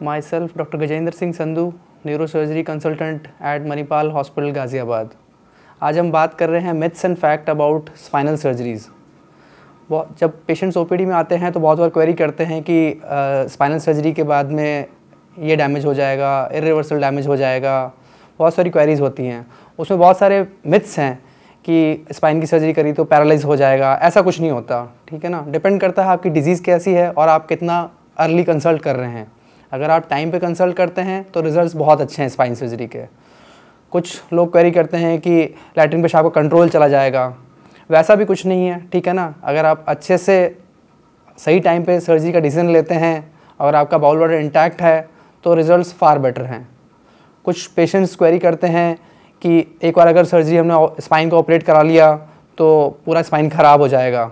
myself Dr. Gajendra Singh Sandhu, surgery consultant at Manipal hospital Ghaziabad आज हम बात कर रहे हैं myths and fact about spinal surgeries जब पेशेंट्स ओ में आते हैं तो बहुत बार क्वेरी करते हैं कि स्पाइनल uh, सर्जरी के बाद में ये डैमेज हो जाएगा इरिवर्सल डैमेज हो जाएगा बहुत सारी क्वेरीज़ होती हैं उसमें बहुत सारे मिथ्स हैं कि स्पाइन की सर्जरी करी तो पैरालाइज हो जाएगा ऐसा कुछ नहीं होता ठीक है ना डिपेंड करता है आपकी डिज़ीज़ कैसी है और आप कितना अर्ली कंसल्ट कर रहे हैं अगर आप टाइम पे कंसल्ट करते हैं तो रिजल्ट्स बहुत अच्छे हैं स्पाइन सर्जरी के कुछ लोग क्वेरी करते हैं कि लैटरिन पेशाब का कंट्रोल चला जाएगा वैसा भी कुछ नहीं है ठीक है ना अगर आप अच्छे से सही टाइम पे सर्जरी का डिसीजन लेते हैं और आपका बाउल वाटर इंटैक्ट है तो रिजल्ट्स फार बेटर हैं कुछ पेशेंट्स क्वेरी करते हैं कि एक बार अगर सर्जरी हमने स्पाइन को ऑपरेट करा लिया तो पूरा स्पाइन ख़राब हो जाएगा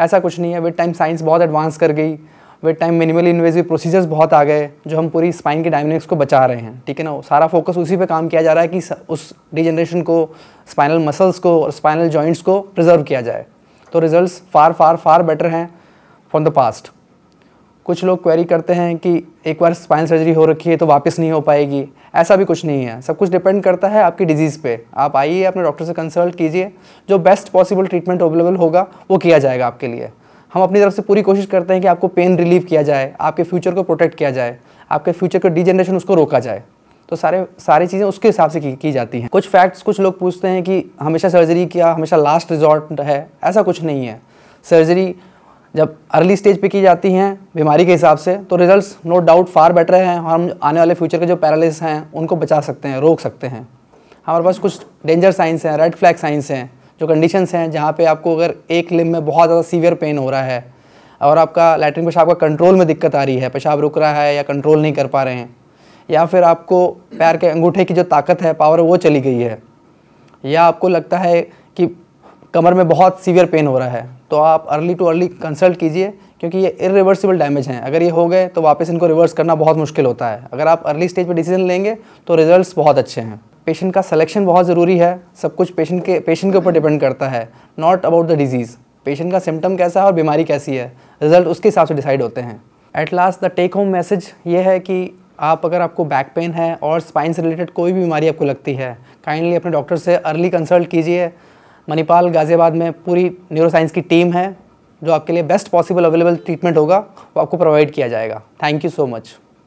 ऐसा कुछ नहीं है विद टाइम साइंस बहुत एडवांस कर गई with time minimal invasive procedures बहुत आ गए जो हम पूरी स्पाइन के डायनेमिक्स को बचा रहे हैं ठीक है ना सारा फोकस उसी पे काम किया जा रहा है कि उस डिजनरेशन को स्पाइनल मसल्स को और स्पाइनल जॉइंट्स को प्रिजर्व किया जाए तो results far far far better हैं फ्रॉम द पास्ट कुछ लोग क्वेरी करते हैं कि एक बार स्पाइन सर्जरी हो रखी है तो वापस नहीं हो पाएगी ऐसा भी कुछ नहीं है सब कुछ डिपेंड करता है आपकी डिजीज़ पे आप आइए अपने डॉक्टर से कंसल्ट कीजिए जो बेस्ट पॉसिबल ट्रीटमेंट अवेलेबल होगा वो किया जाएगा आपके लिए हम अपनी तरफ से पूरी कोशिश करते हैं कि आपको पेन रिलीव किया जाए आपके फ्यूचर को प्रोटेक्ट किया जाए आपके फ्यूचर का डिजेनरेशन उसको रोका जाए तो सारे सारी चीज़ें उसके हिसाब से की, की जाती हैं कुछ फैक्ट्स कुछ लोग पूछते हैं कि हमेशा सर्जरी क्या हमेशा लास्ट रिजॉर्ट है ऐसा कुछ नहीं है सर्जरी जब अर्ली स्टेज पे की जाती हैं बीमारी के हिसाब से तो results no doubt far better हैं और हम आने वाले फ्यूचर के जो पैरालिस हैं उनको बचा सकते हैं रोक सकते हैं हमारे पास कुछ डेंजर साइंस हैं रेड फ्लैग साइंस हैं जो कंडीशंस हैं जहाँ पे आपको अगर एक लिम में बहुत ज़्यादा सीवियर पेन हो रहा है और आपका लैटरिन पेशाब का कंट्रोल में दिक्कत आ रही है पेशाब रुक रहा है या कंट्रोल नहीं कर पा रहे हैं या फिर आपको पैर के अंगूठे की जो ताकत है पावर वो चली गई है या आपको लगता है कि कमर में बहुत सीवियर पेन हो रहा है तो आप अर्ली टू अर्ली कंसल्ट कीजिए क्योंकि ये इरिवर्सिबल डैमेज हैं अगर ये हो गए तो वापस इनको रिवर्स करना बहुत मुश्किल होता है अगर आप अर्ली स्टेज पर डिसीजन लेंगे तो रिजल्ट्स बहुत अच्छे हैं पेशेंट का सिलेक्शन बहुत ज़रूरी है सब कुछ पेशेंट के पेशेंट के ऊपर डिपेंड करता है not about the disease patient का सिम्टम कैसा है और बीमारी कैसी है रिजल्ट उसके हिसाब से डिसाइड होते हैं at last the take home message ये है कि आप अगर आपको बैक पेन है और स्पाइन से रिलेटेड कोई भी बीमारी आपको लगती है काइंडली अपने डॉक्टर से अर्ली कंसल्ट कीजिए मणिपाल गाज़ियाबाद में पूरी न्यूरोसाइंस की टीम है जो आपके लिए बेस्ट पॉसिबल अवेलेबल ट्रीटमेंट होगा वो आपको प्रोवाइड किया जाएगा थैंक यू सो मच